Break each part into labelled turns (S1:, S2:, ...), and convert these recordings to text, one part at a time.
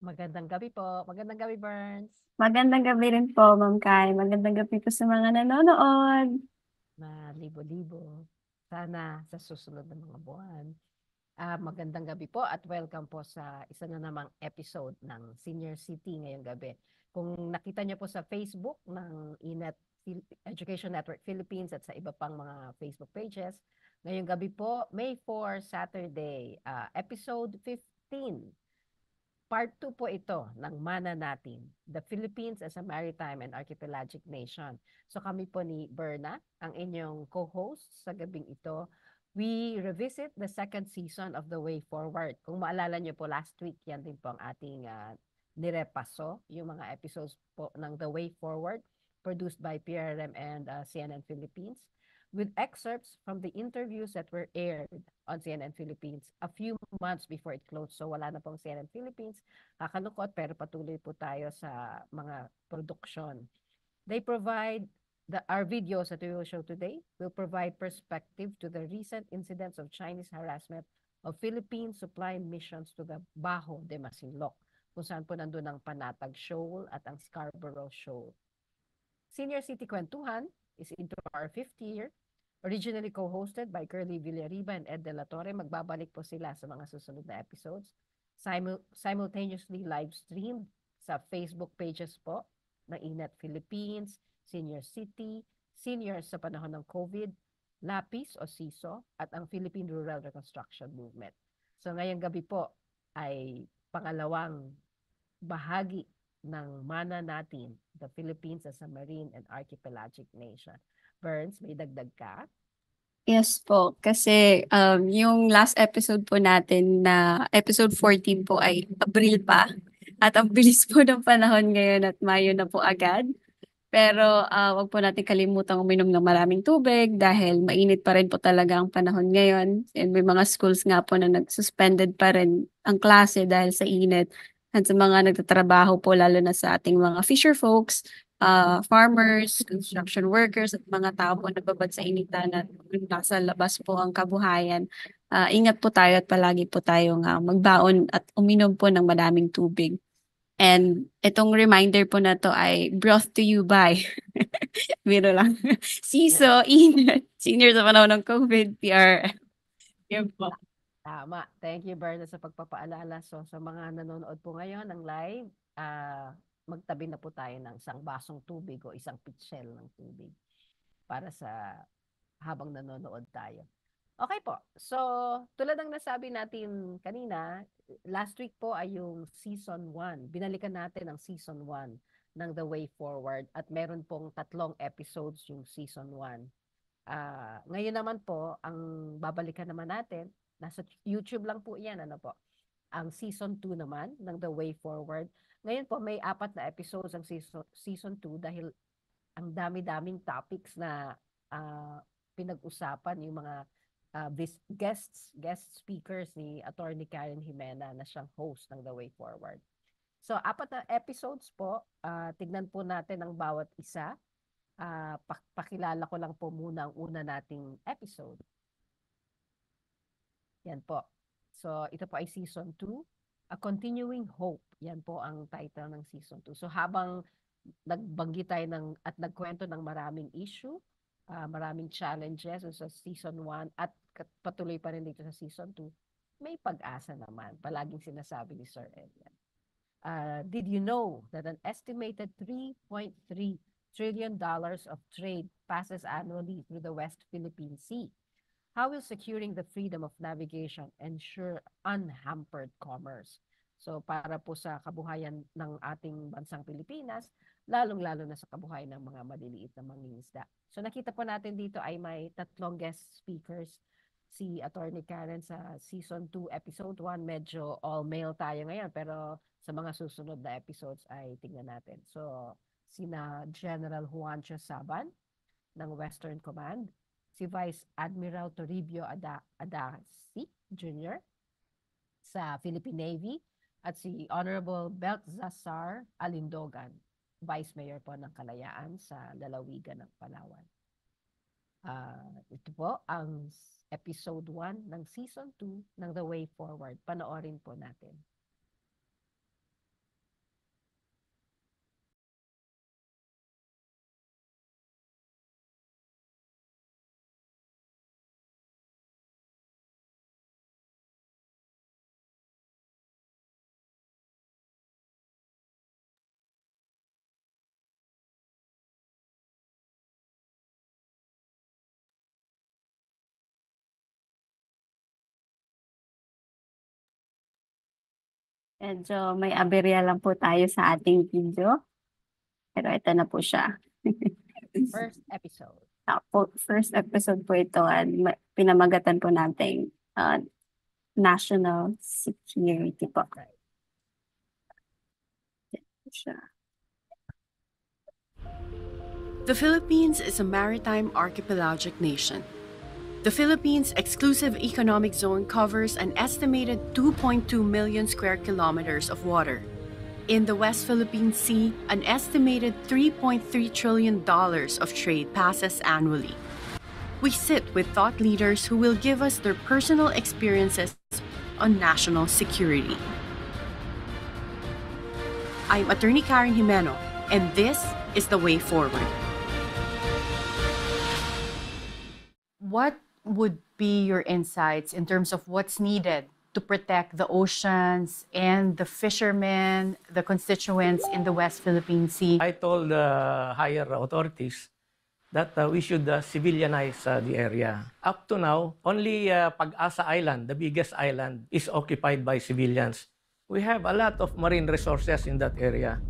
S1: Magandang gabi po. Magandang gabi, Burns.
S2: Magandang gabi rin po, Ma'am Kai. Magandang gabi po sa mga nanonood.
S1: Na libo-libo. Sana sa susunod na mga buwan. Uh, magandang gabi po at welcome po sa isa na namang episode ng Senior City ngayong gabi. Kung nakita niyo po sa Facebook ng Inet e Education Network Philippines at sa iba pang mga Facebook pages, ngayong gabi po, May 4, Saturday, uh, episode 15 Part 2 po ito ng mana natin, the Philippines as a maritime and archipelagic nation. So kami po ni Berna, ang inyong co-host sa gabing ito. We revisit the second season of The Way Forward. Kung maalala niyo po, last week yan din po ang ating uh, nirepaso, yung mga episodes po ng The Way Forward produced by PRM and uh, ah, CNN Philippines with excerpts from the interviews that were aired on CNN Philippines a few months before it closed. So wala na pong CNN Philippines. Kakalukot pero patuloy po tayo sa mga production. They provide the our videos that we will show today will provide perspective to the recent incidents of Chinese harassment of Philippine supply missions to the Bajo de Masinloc kung saan po nandun ang Panatag Shoal at ang Scarborough Shoal. Senior City Kwentuhan is into our fifth year Originally co-hosted by Curly Villariba and Ed De La Torre, magbabalik po sila sa mga susunod na episodes. Simul- simultaneously live streamed sa Facebook pages po ng Inat Philippines, Senior City, Seniors sa panahon ng COVID, LAPIS o SISO, at ang Philippine Rural Reconstruction Movement. So ngayong gabi po ay pangalawang bahagi ng mana natin, the Philippines as a marine and archipelagic nation. Burns, may dagdag ka?
S2: Yes po, kasi um, yung last episode po natin na episode 14 po ay Abril pa. At ang bilis po ng panahon ngayon at Mayo na po agad. Pero uh, wag po natin kalimutan uminom ng maraming tubig dahil mainit pa rin po talaga ang panahon ngayon. And may mga schools nga po na nag-suspended pa rin ang klase dahil sa init at sa mga nagtatrabaho po lalo na sa ating mga fisher folks, uh, farmers, construction workers at mga tao po na babad sa initan at nasa labas po ang kabuhayan. Uh, ingat po tayo at palagi po tayong uh, magbaon at uminom po ng madaming tubig. And itong reminder po na to ay brought to you by, biro lang, CISO, Inat, senior sa panahon ng COVID, PR.
S1: Yan po. Tama. Thank you, Berna, sa pagpapaalala. So, sa mga nanonood po ngayon ng live, uh, magtabi na po tayo ng isang basong tubig o isang pitchel ng tubig para sa habang nanonood tayo. Okay po. So, tulad ng nasabi natin kanina, last week po ay yung season 1. Binalikan natin ang season 1 ng The Way Forward at meron pong tatlong episodes yung season 1. Uh, ah, ngayon naman po, ang babalikan naman natin Nasa YouTube lang po yan, ano po. Ang season 2 naman ng The Way Forward. Ngayon po may apat na episodes ang season, 2 dahil ang dami-daming topics na uh, pinag-usapan yung mga uh, guests, guest speakers ni Attorney Karen Jimena na siyang host ng The Way Forward. So, apat na episodes po. Uh, tignan po natin ang bawat isa. Uh, pakilala ko lang po muna ang una nating episode. Yan po. So, ito po ay season 2. A Continuing Hope. Yan po ang title ng season 2. So, habang nagbanggit tayo ng, at nagkwento ng maraming issue, uh, maraming challenges so, sa season 1 at patuloy pa rin dito sa season 2, may pag-asa naman. Palaging sinasabi ni Sir Elian. Uh, did you know that an estimated 3.3 trillion dollars of trade passes annually through the West Philippine Sea? how will securing the freedom of navigation ensure unhampered commerce? So para po sa kabuhayan ng ating bansang Pilipinas, lalong-lalo na sa kabuhayan ng mga maliliit na mangingisda. So nakita po natin dito ay may tatlong guest speakers. Si Attorney Karen sa Season 2, Episode 1, medyo all-male tayo ngayon. Pero sa mga susunod na episodes ay tingnan natin. So sina General Juancho Saban ng Western Command, si Vice Admiral Toribio Ada Adasi Jr. sa Philippine Navy at si Honorable Balthazar Alindogan, Vice Mayor po ng Kalayaan sa Lalawigan ng Palawan. Uh, ito po ang episode 1 ng season 2 ng The Way Forward. Panoorin po natin.
S2: Medyo may aberya lang po tayo sa ating video. Pero ito na po siya.
S1: First episode.
S2: Ah, first episode po ito And pinamagatan po natin uh, national security po. Right.
S3: The Philippines is a maritime archipelagic nation The Philippines' exclusive economic zone covers an estimated 2.2 million square kilometers of water. In the West Philippine Sea, an estimated $3.3 trillion of trade passes annually. We sit with thought leaders who will give us their personal experiences on national security. I'm Attorney Karen Jimeno, and this is the way forward. What would be your insights in terms of what's needed to protect the oceans and the fishermen, the constituents in the West Philippine Sea? I told the higher
S4: authorities that uh, we should uh, civilianize uh, the area. Up to now, only uh, Pag-asa Island, the biggest island, is occupied by civilians. We have a lot of marine resources in that area.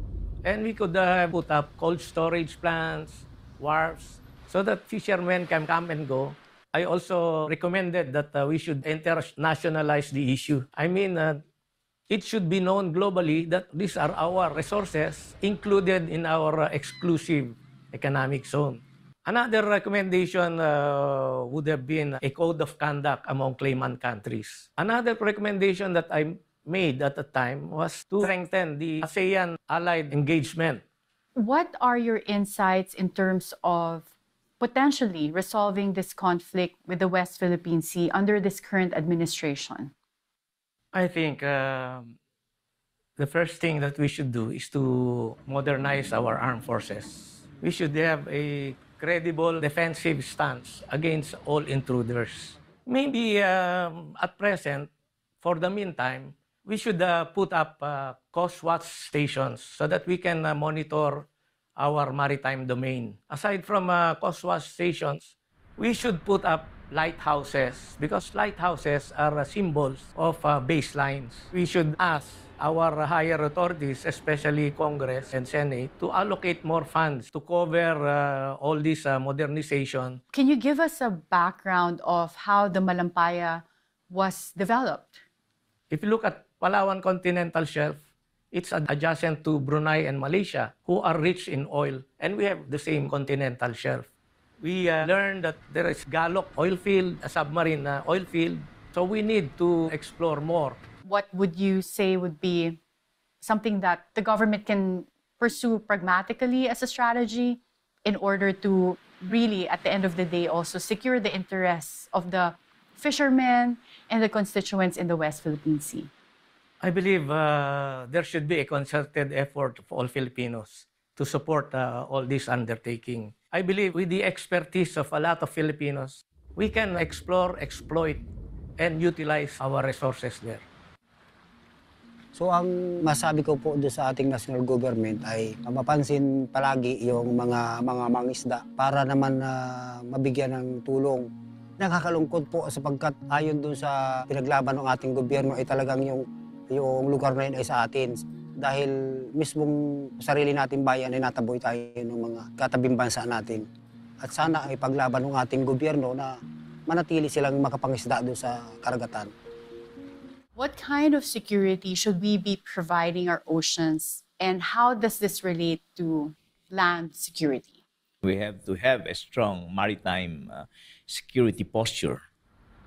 S4: And we could uh, put up cold storage plants, wharves, so that fishermen can come and go I also recommended that uh, we should internationalize the issue. I mean, uh, it should be known globally that these are our resources included in our uh, exclusive economic zone. Another recommendation uh, would have been a code of conduct among claimant countries. Another recommendation that I made at the time was to strengthen the ASEAN allied engagement.
S3: What are your insights in terms of potentially resolving this conflict with the West Philippine Sea under this current administration?
S4: I think um, the first thing that we should do is to modernize our armed forces. We should have a credible defensive stance against all intruders. Maybe um, at present, for the meantime, we should uh, put up uh, coast watch stations so that we can uh, monitor our maritime domain. Aside from uh, coast stations, we should put up lighthouses because lighthouses are uh, symbols of uh, baselines. We should ask our higher authorities, especially Congress and Senate, to allocate more funds to cover uh, all this uh, modernization.
S3: Can you give us a background of how the Malampaya was developed?
S4: If you look at Palawan Continental Shelf, It's adjacent to Brunei and Malaysia, who are rich in oil, and we have the same continental shelf. We uh, learned that there is Galok oil field, a submarine
S3: uh, oil field, so we need to explore more. What would you say would be something that the government can pursue pragmatically as a strategy in order to really, at the end of the day, also secure the interests of the fishermen and the constituents in the West Philippine Sea?
S4: I believe uh, there should be a concerted effort of all Filipinos to support uh, all this undertaking. I believe with the expertise of a lot of Filipinos, we can explore, exploit, and utilize our resources there. So
S5: ang masabi ko po doon sa ating national government ay mapansin palagi yung mga mga mangisda para naman uh, mabigyan ng tulong. Nakakalungkot po sapagkat ayon doon sa pinaglaban ng ating gobyerno ay talagang yung yung lugar na yun ay sa atin. Dahil mismong sarili nating bayan ay nataboy tayo ng mga katabing bansa natin. At sana ay paglaban ng ating gobyerno na manatili silang makapangisda doon sa karagatan.
S3: What kind of security should we be providing our oceans and how does this relate to land security?
S6: We have to have a strong maritime uh, security posture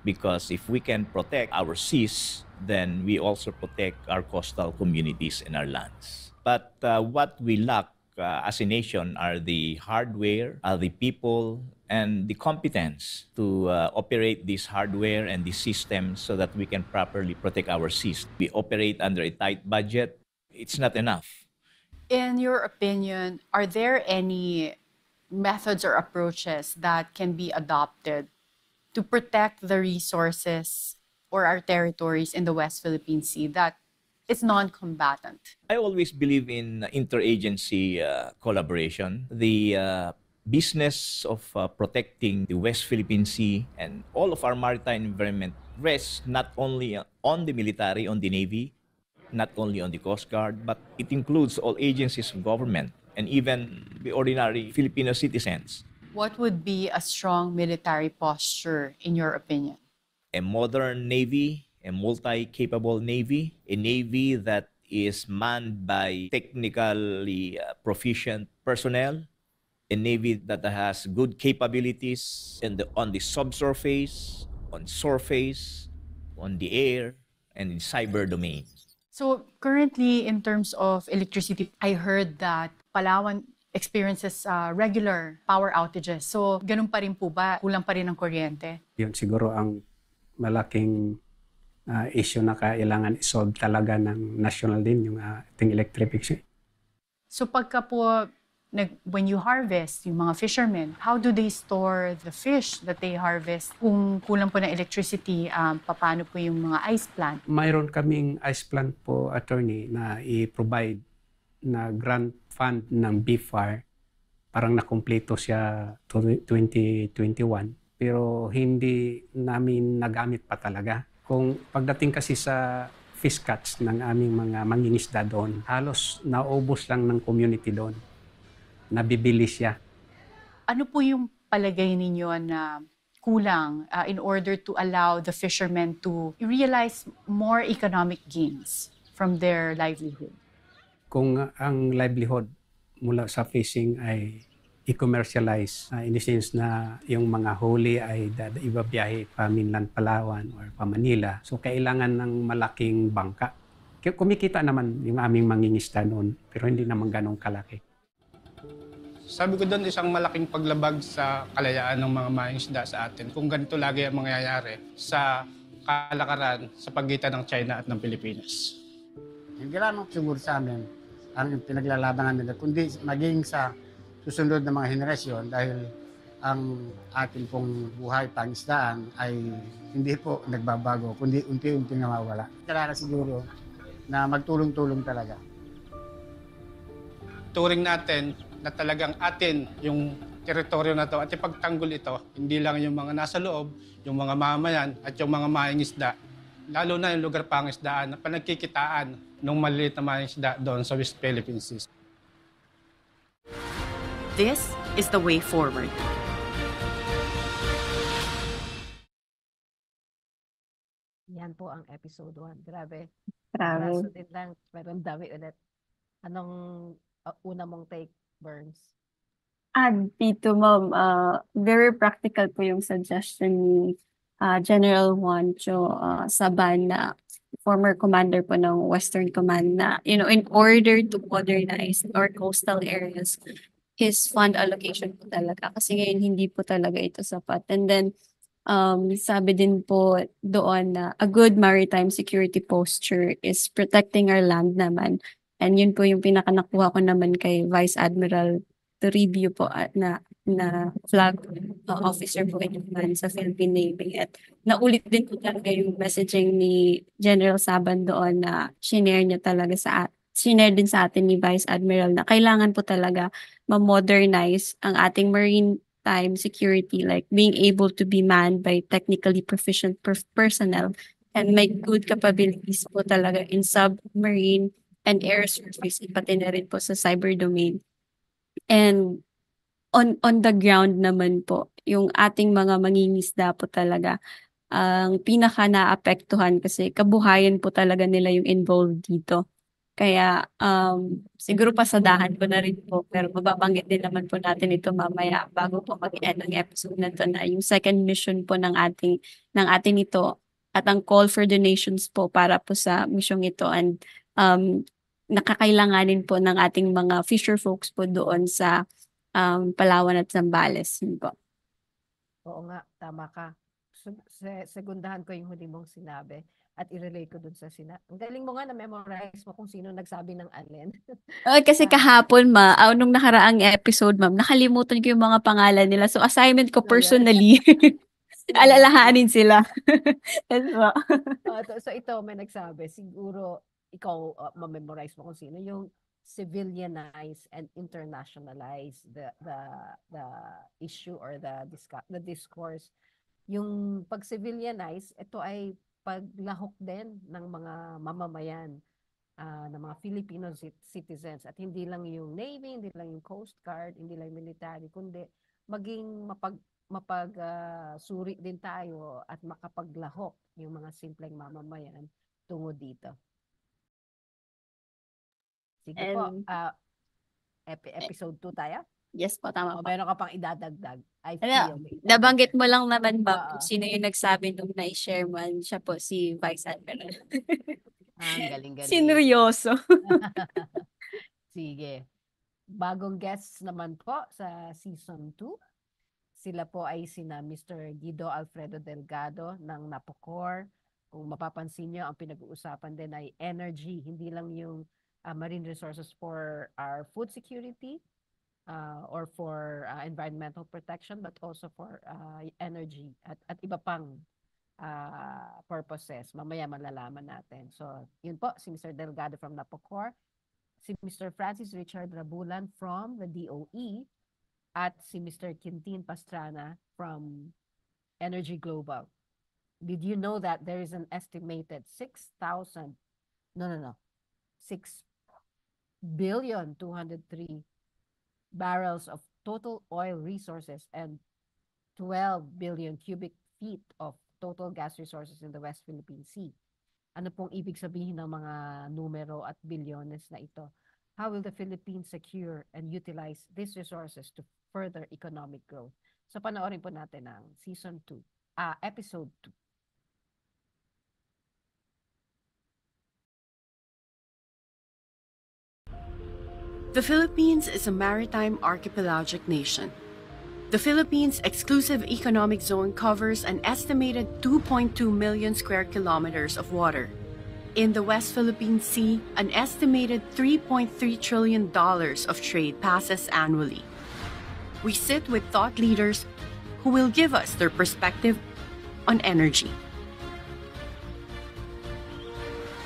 S6: because if we can protect our seas, then we also protect our coastal communities and our lands. But uh, what we lack uh, as a nation are the hardware, are uh, the people, and the competence to uh, operate this hardware and the systems so that we can properly protect our seas. We operate under a tight budget. It's not enough.
S3: In your opinion, are there any methods or approaches that can be adopted to protect the resources or our territories in the West Philippine Sea that is non-combatant.
S6: I always believe in uh, interagency uh, collaboration. The uh, business of uh, protecting the West Philippine Sea and all of our maritime environment rests not only uh, on the military, on the Navy, not only on the Coast Guard, but it includes all agencies of government and even the ordinary Filipino citizens.
S3: What would be a strong military posture, in your opinion?
S6: A modern navy, a multi capable navy, a navy that is manned by technically uh, proficient personnel, a navy that has good capabilities in the, on the subsurface, on surface, on the air, and in cyber domain.
S3: So currently, in terms of electricity, I heard that Palawan experiences uh, regular power outages. So, ganun pa rin po ba? Kulang pa rin ang kuryente?
S5: Yun siguro ang malaking uh, issue na kailangan isolve talaga ng national din, yung uh, ating electrification.
S3: So pagka po, nag, when you harvest, yung mga fishermen, how do they store the fish that they harvest? Kung kulang po ng electricity, um, paano po yung mga ice plant?
S5: Mayroon kaming ice plant po, attorney, na i-provide na grant fund ng BFAR, parang nakumpleto siya 2021, pero hindi namin nagamit pa talaga. Kung pagdating kasi sa fish catch ng aming mga mangingisda doon, halos naubos lang ng community doon. Nabibili siya.
S3: Ano po yung palagay ninyo na kulang uh, in order to allow the fishermen to realize more economic gains from their
S7: livelihood?
S5: kung ang livelihood mula sa fishing ay i-commercialize uh, in the sense na yung mga huli ay ibabiyahe pa mainland Palawan or pa Manila. So kailangan ng malaking bangka. Kumikita naman yung aming mangingista noon pero hindi naman ganong kalaki. Sabi ko doon isang malaking paglabag sa kalayaan ng mga mangingisda sa atin kung ganito lagi ang mangyayari sa kalakaran sa pagitan ng China at ng Pilipinas. Hindi lang siguro sa amin ang pinaglalabanan nila, kundi maging sa susunod na mga henerasyon dahil ang ating pong buhay pangisdaan ay hindi po nagbabago, kundi unti-unti na mawala. Talaga siguro na magtulong-tulong talaga. Turing natin na talagang atin yung teritoryo na to at ipagtanggol ito, hindi lang yung mga nasa loob, yung mga mamayan at yung mga maing isda, lalo na yung lugar pangisdaan na panagkikitaan ng maliliit na mangisda doon sa West Philippines. This
S1: is the way forward. Yan po ang episode 1. Grabe. Grabe. Kaso din lang, pero ang dami ulit. Anong uh, una mong take, Burns?
S2: Ah, dito, ma'am, uh, ah, very practical po yung suggestion ni uh, General Juancho uh, ah, Sabana, former commander po ng Western Command na, you know, in order to modernize our coastal areas, his fund allocation po talaga. Kasi ngayon, hindi po talaga ito sapat. And then, um, sabi din po doon na a good maritime security posture is protecting our land naman. And yun po yung pinaka pinakanakuha ko naman kay Vice Admiral Toribio po ah, na na flag uh, officer po kayo naman sa Philippine Navy. At naulit din po talaga yung messaging ni General Saban doon na shinare niya talaga sa shinare din sa atin ni Vice Admiral na kailangan po talaga ma-modernize ang ating marine time security like being able to be manned by technically proficient per- personnel and make good capabilities po talaga in submarine and air surface pati na rin po sa cyber domain. And on on the ground naman po, yung ating mga mangingisda po talaga ang pinaka naapektuhan kasi kabuhayan po talaga nila yung involved dito. Kaya um, siguro pasadahan ko na rin po pero mababanggit din naman po natin ito mamaya bago po mag-end ang episode na to na yung second mission po ng ating ng atin ito at ang call for donations po para po sa misyong ito and um, nakakailanganin po ng ating mga fisher folks po doon sa um, Palawan at Zambales. Yun po.
S1: Oo nga, tama ka. se- Segundahan ko yung huli mong sinabi at i-relate ko dun sa sina. Ang galing mo nga na memorize mo kung sino nagsabi ng alin.
S2: Oh, kasi ah. kahapon ma, ah, nung nakaraang episode ma'am, nakalimutan ko yung mga pangalan nila. So assignment ko personally, alalahanin sila. That's po.
S1: Oh, ah, to- so ito may nagsabi, siguro ikaw uh, ma-memorize mo kung sino yung civilianize and internationalize the the the issue or the the discourse yung pag civilianize ito ay paglahok din ng mga mamamayan uh, ng mga Filipino citizens at hindi lang yung navy hindi lang yung coast guard hindi lang military kundi maging mapag mapag uh, suri din tayo at makapaglahok yung mga simpleng mamamayan tungo dito
S2: Sige And, po. Uh,
S1: ah, ep-
S2: eh, episode 2 tayo? Yes po, tama O po. meron ka pang idadagdag? I feel Ano, Nabanggit mo lang naman ba kung sino yung nagsabi nung na-share mo? Siya po si Vice Admiral.
S1: Ah, galing-galing.
S2: Sineryoso. Sige. Bagong guests naman po sa
S1: season 2. Sila po ay sina Mr. Guido Alfredo Delgado ng Napocor. Kung mapapansin nyo, ang pinag-uusapan din ay energy, hindi lang yung uh, marine resources for our food security uh, or for uh, environmental protection, but also for uh, energy at, at iba pang uh, purposes. Mamaya malalaman natin. So, yun po, si Mr. Delgado from NAPOCOR, si Mr. Francis Richard Rabulan from the DOE, at si Mr. Quintin Pastrana from Energy Global. Did you know that there is an estimated 6,000, no, no, no, 6 billion 203 barrels of total oil resources and 12 billion cubic feet of total gas resources in the West Philippine Sea. Ano pong ibig sabihin ng mga numero at bilyones na ito? How will the Philippines secure and utilize these resources to further economic growth? So panoorin po natin ang season 2, uh, ah, episode 2.
S3: The Philippines is a maritime archipelagic nation. The Philippines' exclusive economic zone covers an estimated 2.2 million square kilometers of water. In the West Philippine Sea, an estimated $3.3 trillion of trade passes annually. We sit with thought leaders who will give us their perspective on energy.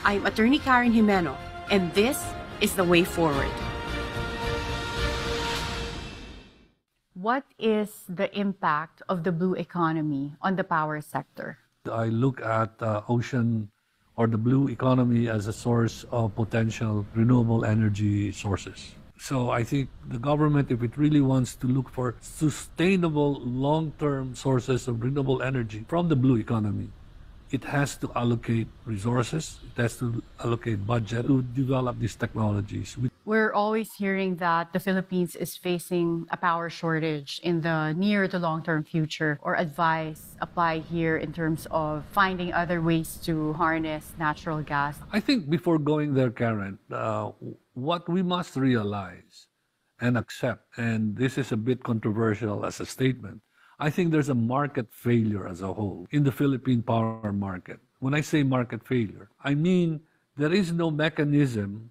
S3: I'm attorney Karen Jimeno, and this is The Way Forward. What is the impact of the blue economy on the power sector?
S8: I look at uh, ocean or the blue economy as a source of potential renewable energy sources. So I think the government, if it really wants to look for sustainable long-term sources of renewable energy from the blue economy, it has to allocate resources, it has to allocate budget to develop these technologies.
S3: We're always hearing that the Philippines is facing a power shortage in the near to long term future, or advice apply here in terms of finding other ways to harness natural gas?
S8: I think before going there, Karen, uh, what we must realize and accept, and this is a bit controversial as a statement, I think there's a market failure as a whole in the Philippine power market. When I say market failure, I mean there is no mechanism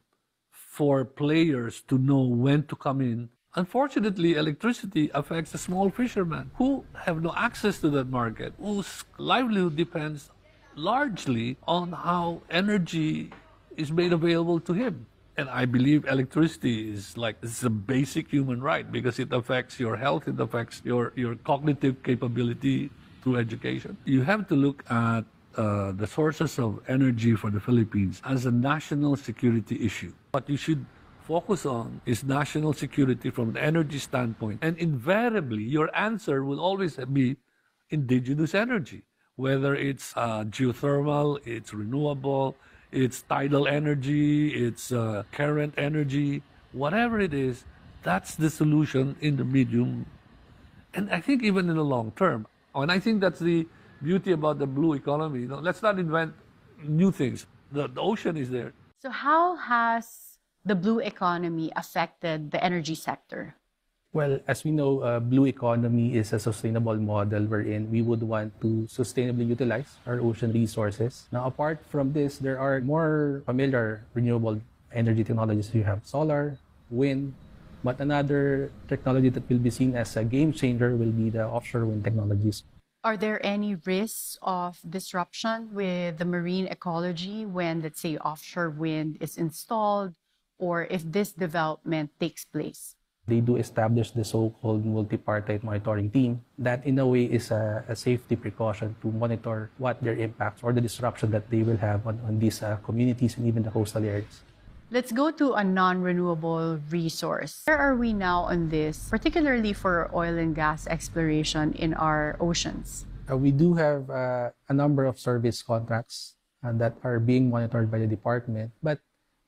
S8: for players to know when to come in. Unfortunately, electricity affects the small fishermen who have no access to that market, whose livelihood depends largely on how energy is made available to him and I believe electricity is like it's a basic human right because it affects your health, it affects your your cognitive capability through education. You have to look at uh, the sources of energy for the Philippines as a national security issue. What you should focus on is national security from an energy standpoint, and invariably your answer will always be indigenous energy, whether it's uh, geothermal, it's renewable it's tidal energy, it's uh, current energy, whatever it is, that's the solution in the medium. And I think even in the long term. And I think that's the beauty about the blue economy. You know, let's not invent new things. The, the ocean is there.
S3: So, how has the blue economy affected the energy sector?
S8: Well, as we know, uh,
S9: blue economy is a sustainable model wherein we would want to sustainably utilize our ocean resources. Now, apart from this, there are more familiar renewable energy technologies. You have solar, wind, but another technology that will be seen as a game changer will be the offshore wind technologies.
S3: Are there any risks of disruption with the marine ecology when, let's say, offshore wind is installed or if this development takes place?
S9: They do establish the so-called multipartite monitoring team. That in a way is a, a, safety precaution to monitor what their impacts or the disruption that they will have on, on these uh, communities and even the coastal areas.
S3: Let's go to a non-renewable resource. Where are we now on this, particularly for oil and gas exploration in our oceans?
S9: Uh, we do have uh, a number of service contracts uh, that are being monitored by the department, but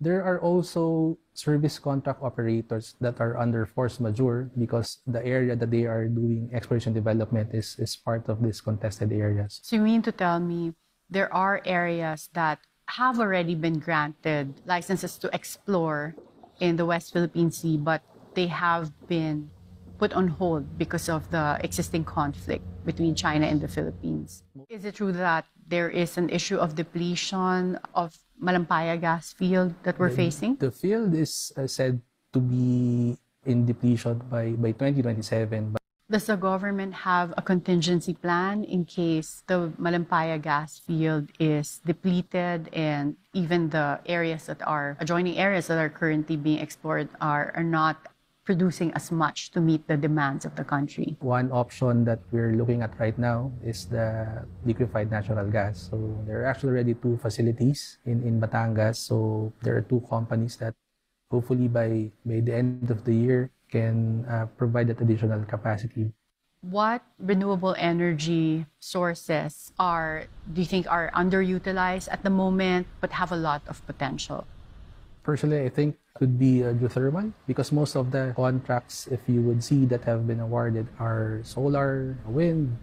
S9: there are also service contract operators that are under force majeure because the area that they are doing exploration development is, is part of these contested areas.
S3: So you mean to tell me there are areas that have already been granted licenses to explore in the West Philippine Sea, but they have been put on hold because of the existing conflict between China and the Philippines. Is it true that there is an issue of depletion of Malampaya gas field that we're the, facing? The
S9: field is uh, said to be in depletion by, by 2027.
S3: Does the government have a contingency plan in case the Malampaya gas field is depleted and even the areas that are adjoining areas that are currently being explored are, are not producing as much to meet the demands of the country.
S9: One option that we're looking at right now is the liquefied natural gas. So there are actually already two facilities in, in Batangas. So there are two companies that hopefully by, by the end of the year can uh, provide that additional capacity.
S3: What renewable energy sources are, do you think, are underutilized at the moment but have a lot of potential?
S9: Personally, I think could be a geothermal because most of the contracts, if you would see that have been awarded, are solar, wind,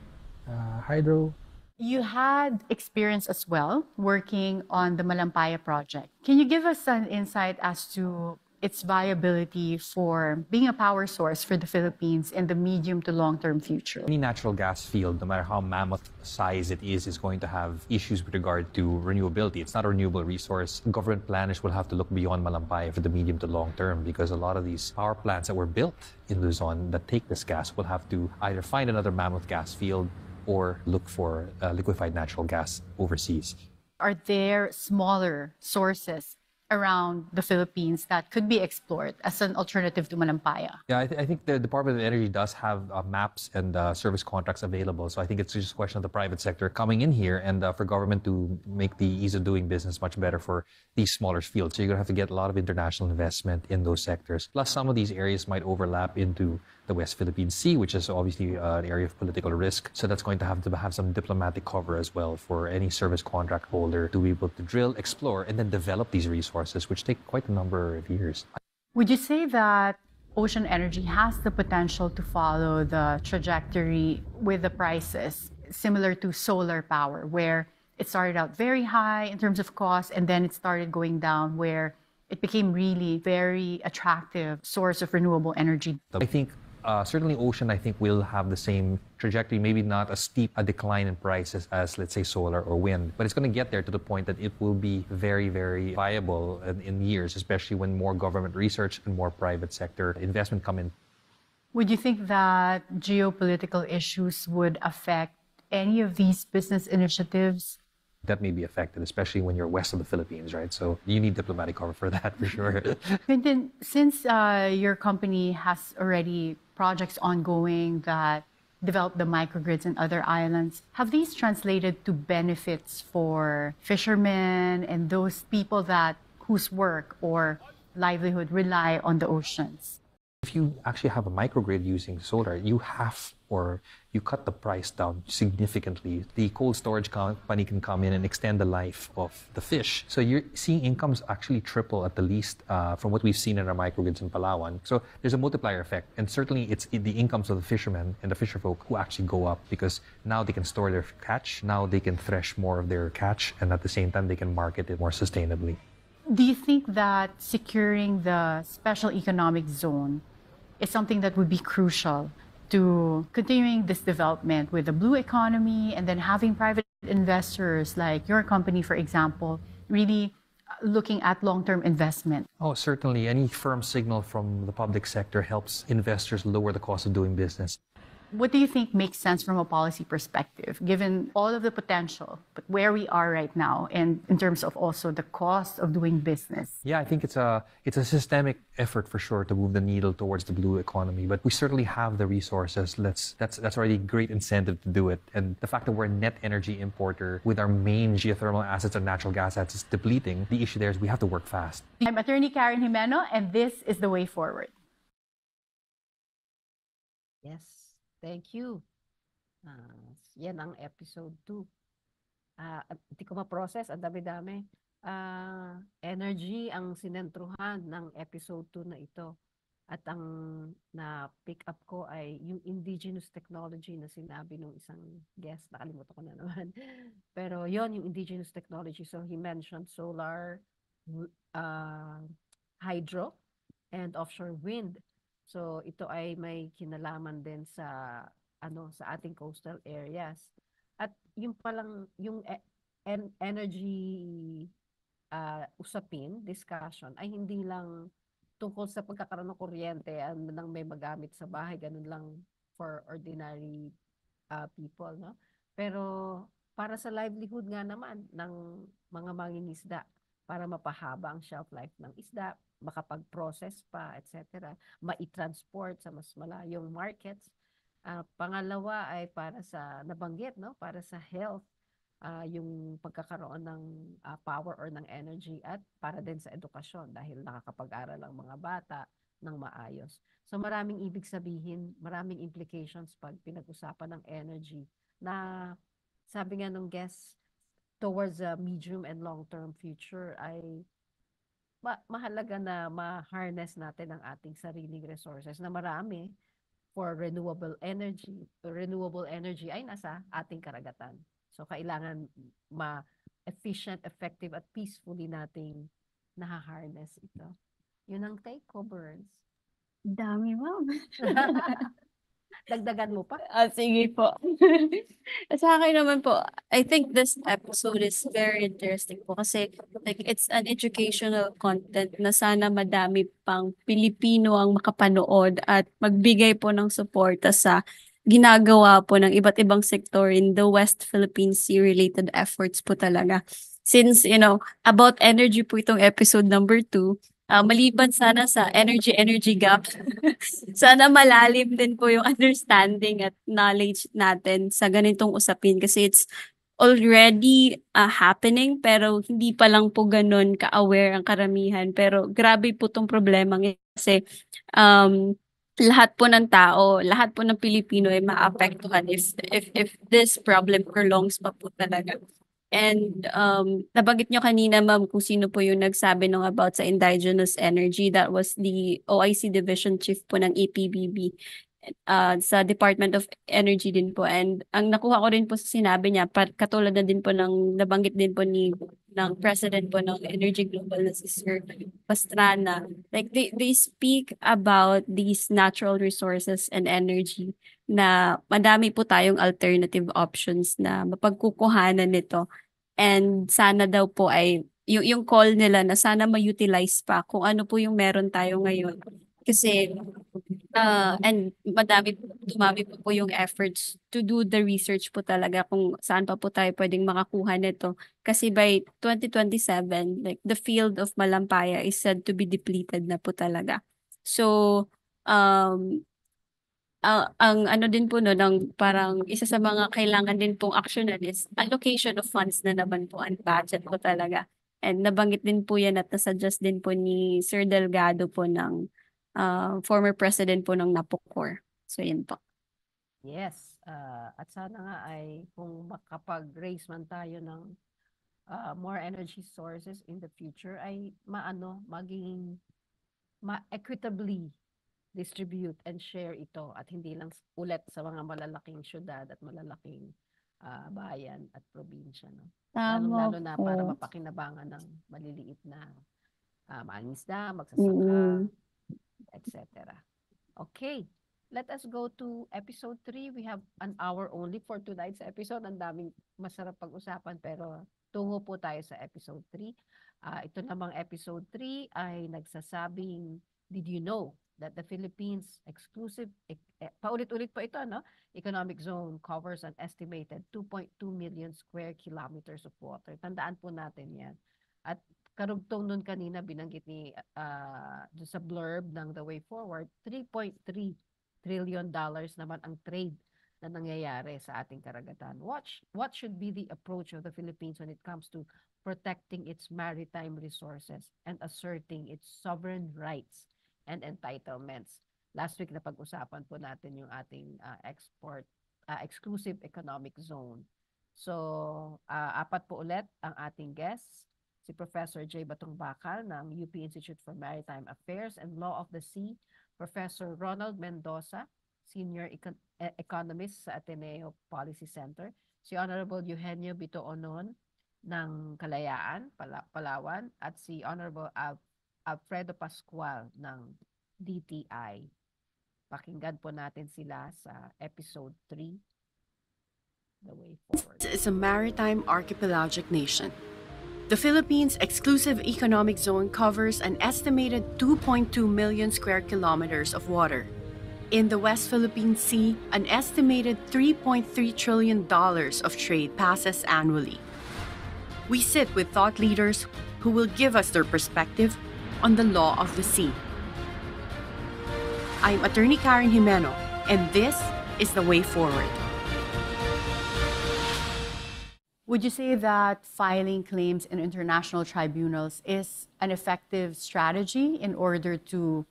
S9: uh, hydro.
S3: You had experience as well working on the Malampaya project. Can you give us an insight as to its viability for being a power source for the Philippines in the medium to long term future.
S10: Any natural gas field, no matter how mammoth size it is, is going to have issues with regard to renewability. It's not a renewable resource. Government planners will have to look beyond Malampaya for the medium to long term because a lot of these power plants that were built in Luzon that take this gas will have to either find another mammoth gas field or look for uh, liquefied natural gas overseas.
S3: Are there smaller sources around the Philippines that could be explored as an alternative to Malampaya?
S10: Yeah, I, th- I think the Department of Energy does have uh, maps and uh, service contracts available. So I think it's just a question of the private sector coming in here and uh, for government to make the ease of doing business much better for these smaller fields. So you're going to have to get a lot of international investment in those sectors. Plus, some of these areas might overlap into the West Philippine Sea, which is obviously uh, an area of political risk. So that's going to have to have some diplomatic cover as well for any service contract holder to be able to drill, explore, and then develop these resources, which take quite a number of years.
S3: Would you say that ocean energy has the potential to follow the trajectory with the prices, similar to solar power, where it started out very high in terms of cost and then it started going down where it became really very attractive source of renewable energy.
S10: I think uh, certainly ocean, I think, will have the same trajectory, maybe not as steep a decline in prices as, let's say, solar or wind. But it's going to get there to the point that it will be very, very viable in, in years, especially when more government research and more private sector investment come in.
S3: Would you think that geopolitical issues would affect any of these business initiatives?
S10: That may be affected, especially when you're west of the Philippines, right? So you need diplomatic cover for that, for sure.
S3: Quinton, since uh, your company has already projects ongoing that develop the microgrids in other islands. Have these translated to benefits for fishermen and those people that whose work or livelihood rely on the oceans?
S10: if you actually have a microgrid using solar, you have or you cut the price down significantly. The cold storage company can come in and extend the life of the fish. So you're seeing incomes actually triple at the least uh, from what we've seen in our microgrids in Palawan. So there's a multiplier effect. And certainly it's the incomes of the fishermen and the fisherfolk who actually go up because now they can store their catch, now they can thresh more of their catch, and at the same time they can market it more sustainably.
S3: Do you think that securing the special economic zone is something that would be crucial to continuing this development with the blue economy and then having private investors like your company, for example, really looking at long-term investment?
S10: Oh, certainly. Any firm signal from the public sector helps investors lower the cost of doing business.
S3: What do you think makes sense from a policy perspective, given all of the potential, but where we are right now, and in terms of also the cost of doing business?
S10: Yeah, I think it's a it's a systemic effort for sure to move the needle towards the blue economy, but we certainly have the resources. Let's that's that's already a great incentive to do it. And the fact that we're a net energy importer with our main geothermal assets and natural gas assets depleting, the issue there is we have to work fast.
S3: I'm attorney Karen Jimeno, and this is the way forward. Yes.
S1: Thank you. Uh, yan ang episode 2. Uh, hindi ko ma-process, ang dami-dami. Uh, energy ang sinentruhan ng episode 2 na ito. At ang na-pick up ko ay yung indigenous technology na sinabi nung isang guest. Nakalimutan ko na naman. Pero yon yung indigenous technology. So he mentioned solar, uh, hydro, and offshore wind. So ito ay may kinalaman din sa ano sa ating coastal areas. At yung palang yung e, en- energy uh, usapin, discussion ay hindi lang tungkol sa pagkakaroon ng kuryente ang nang may magamit sa bahay, ganun lang for ordinary uh, people, no? Pero para sa livelihood nga naman ng mga mangingisda, para mapahaba ang shelf life ng isda, makapag-process pa, etc. Ma-transport sa mas malayong markets. Uh, pangalawa ay para sa nabanggit, no? para sa health, uh, yung pagkakaroon ng uh, power or ng energy at para din sa edukasyon dahil nakakapag-aral ang mga bata ng maayos. So maraming ibig sabihin, maraming implications pag pinag-usapan ng energy na sabi nga nung guest towards a medium and long-term future ay ma- mahalaga na ma-harness natin ang ating sariling resources na marami for renewable energy. Renewable energy ay nasa ating karagatan. So kailangan ma-efficient, effective at peacefully nating nahaharness ito. Yun ang take ko, Burns. Dami, ma'am.
S2: Dagdagan mo pa? Ah, sige po. Sa akin naman po, I think this episode is very interesting po kasi like it's an educational content na sana madami pang Pilipino ang makapanood at magbigay po ng suporta sa ginagawa po ng iba't ibang sektor in the West Philippine Sea related efforts po talaga. Since, you know, about energy po itong episode number two, uh, maliban sana sa energy-energy gap, sana malalim din po yung understanding at knowledge natin sa ganitong usapin kasi it's already uh, happening pero hindi pa lang po ganun ka-aware ang karamihan. Pero grabe po tong problema kasi um, lahat po ng tao, lahat po ng Pilipino ay maapektuhan if, if, if this problem prolongs pa po talaga. And um, nabagit nyo kanina, ma'am, kung sino po yung nagsabi nung about sa indigenous energy. That was the OIC Division Chief po ng EPBB uh, sa Department of Energy din po. And ang nakuha ko rin po sa sinabi niya, pat, katulad na din po ng nabanggit din po ni ng president po ng Energy Global na si Sir Pastrana. Like they, they speak about these natural resources and energy na madami po tayong alternative options na mapagkukuhanan nito. And sana daw po ay yung, yung call nila na sana ma-utilize pa kung ano po yung meron tayo ngayon kasi, uh, and madami, dumami po po yung efforts to do the research po talaga kung saan pa po tayo pwedeng makakuha nito. Kasi by 2027, like the field of Malampaya is said to be depleted na po talaga. So, um, uh, ang ano din po no ng parang isa sa mga kailangan din pong actionan is allocation of funds na naman po ang budget ko talaga. And nabanggit din po yan at nasuggest din po ni Sir Delgado po ng uh, former president po ng NAPOCOR. So yun po.
S1: Yes. Uh, at sana nga ay kung makapag-raise man tayo ng uh, more energy sources in the future ay maano, maging ma-equitably distribute and share ito at hindi lang ulit sa mga malalaking syudad at malalaking uh, bayan at probinsya. No? Tama lalo, lalo na para mapakinabangan ng maliliit na uh, mangisda, magsasaka, mm-hmm etc. Okay, let us go to episode 3. We have an hour only for tonight's episode. Ang daming masarap pag-usapan pero tungo po tayo sa episode 3. Uh, ah, ito namang episode 3 ay nagsasabing, did you know that the Philippines exclusive, e, e, paulit-ulit po ito, no? economic zone covers an estimated 2.2 million square kilometers of water. Tandaan po natin yan. At karugtong nun kanina binanggit ni uh, sa blurb ng The Way Forward, 3.3 trillion dollars naman ang trade na nangyayari sa ating karagatan. What, what should be the approach of the Philippines when it comes to protecting its maritime resources and asserting its sovereign rights and entitlements? Last week na pag-usapan po natin yung ating uh, export uh, exclusive economic zone. So, uh, apat po ulit ang ating guests si Professor Jay Batrumbakal ng UP Institute for Maritime Affairs and Law of the Sea, Professor Ronald Mendoza, Senior Econ e-, Economist sa Ateneo Policy Center, si Honorable Eugenio Bito Onon ng Kalayaan, Pala Palawan, at si Honorable Al Alfredo Pascual ng DTI. Pakinggan po natin sila sa episode 3,
S3: The Way Forward. It's a maritime archipelagic nation. The Philippines' exclusive economic zone covers an estimated 2.2 million square kilometers of water. In the West Philippine Sea, an estimated $3.3 trillion of trade passes annually. We sit with thought leaders who will give us their perspective on the law of the sea. I'm attorney Karen Jimeno, and this is The Way Forward. Would you say that filing claims in international tribunals is an effective strategy in order to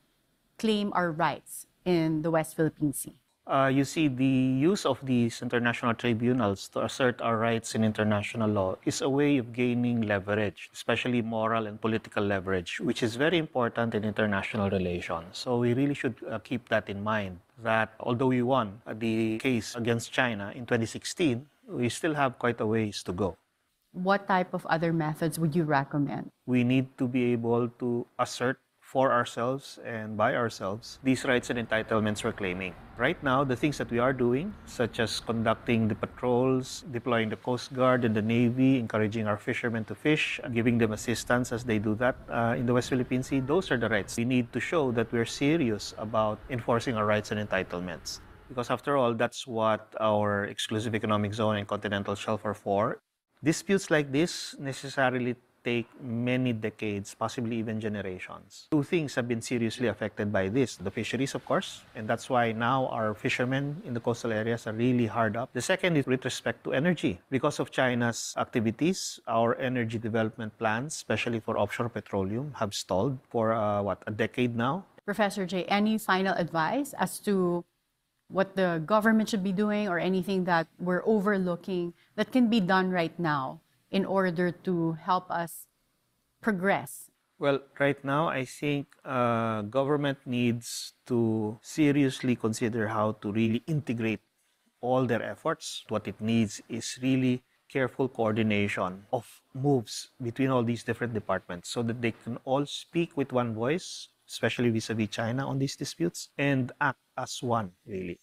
S3: claim our rights in the West Philippine Sea?
S11: Uh, you see, the use of these international tribunals to assert our rights in international law is a way of gaining leverage, especially moral and political leverage, which is very important in international relations. So we really should uh, keep that in mind that although we won the case against China in 2016, we still have quite a ways to go.
S3: What type of other methods would you recommend?
S11: We need to be able to assert for ourselves and by ourselves these rights and entitlements we're claiming. Right now, the things that we are doing, such as conducting the patrols, deploying the Coast Guard and the Navy, encouraging our fishermen to fish, giving them assistance as they do that uh, in the West Philippine Sea, those are the rights. We need to show that we're serious about enforcing our rights and entitlements because after all, that's what our exclusive economic zone and continental shelf are for. Disputes like this necessarily take many decades, possibly even generations. Two things have been seriously affected by this. The fisheries, of course, and that's why now our fishermen in the coastal areas are really hard up. The second is with respect to energy. Because of China's activities, our energy development plans, especially for offshore petroleum, have stalled for, uh, what, a decade now?
S3: Professor Jay, any final advice as to what the government should be doing or anything that we're overlooking that can be done right now in order to help us progress?
S11: Well, right now, I think uh, government needs to seriously consider how to really integrate all their efforts. What it needs is really careful coordination of moves between all these different departments so that they can all speak with one voice especially vis-a-vis China on these disputes, and act as one, really.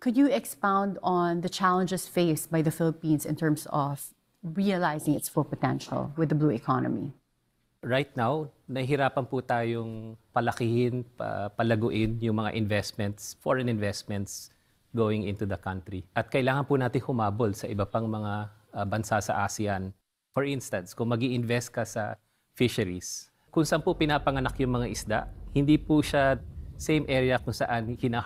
S3: Could you expound on the challenges faced by the Philippines in terms of realizing its full potential with the blue economy?
S12: Right now, nahihirapan po tayong palakihin, palaguin yung mga investments, foreign investments going into the country. At kailangan po natin humabol sa iba pang mga ah, bansa sa ASEAN. For instance, kung mag invest ka sa fisheries, kung saan po pinapanganak yung mga isda, hindi po siya same area kung saan hina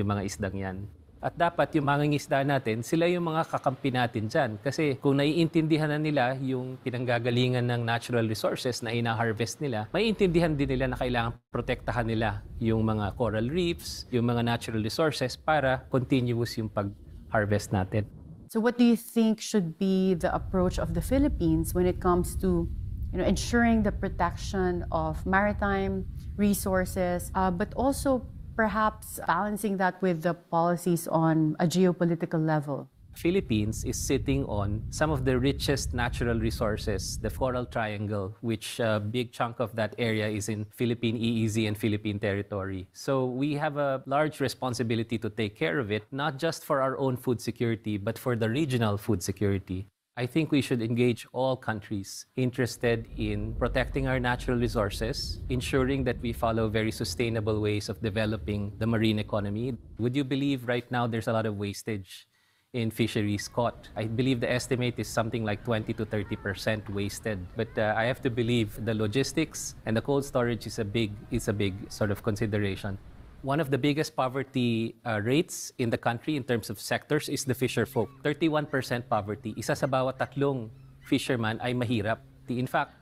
S12: yung mga isdang yan. At dapat yung mga ngisda natin, sila yung mga kakampi natin dyan. Kasi kung naiintindihan na nila yung pinanggagalingan ng natural resources na ina-harvest nila, maiintindihan din nila na kailangan protektahan nila yung mga coral reefs, yung mga natural resources para continuous yung pag-harvest natin.
S3: So what do you think should be the approach of the Philippines when it comes to you know, ensuring the protection of maritime resources, uh, but also perhaps balancing that with the policies on a geopolitical level.
S12: Philippines is sitting on some of the richest natural resources, the Coral Triangle, which a big chunk of that area is in Philippine EEZ and Philippine territory. So we have a large responsibility to take care of it, not just for our own food security, but for the regional food security. I think we should engage all countries interested in protecting our natural resources, ensuring that we follow very sustainable ways of developing the marine economy. Would you believe right now there's a lot of wastage in fisheries caught? I believe the estimate is something like 20 to 30 percent wasted. But uh, I have to believe the logistics and the cold storage is a big is a big sort of consideration. one of the biggest poverty uh, rates in the country in terms of sectors is the fisher folk. 31% poverty. Isa sa bawat tatlong fisherman ay mahirap. In fact,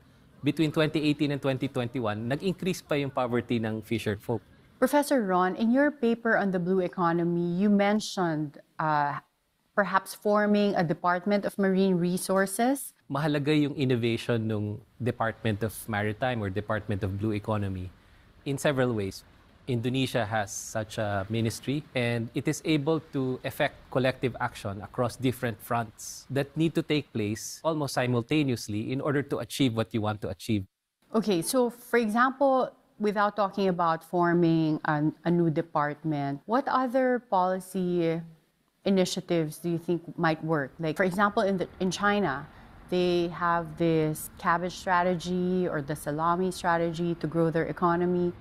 S12: between 2018 and 2021, nag-increase pa yung poverty ng fisher folk.
S3: Professor Ron, in your paper on the blue economy, you mentioned uh, perhaps forming a Department of Marine Resources.
S12: Mahalaga yung innovation ng Department of Maritime or Department of Blue Economy in several ways. Indonesia has such a ministry and it is able to effect collective action across different fronts that need to take place almost simultaneously in order to achieve what you want to achieve.
S3: Okay, so for example, without talking about forming an, a new department, what other policy initiatives do you think might work? Like, for example, in, the, in China, they have this cabbage strategy or the salami strategy to grow their economy.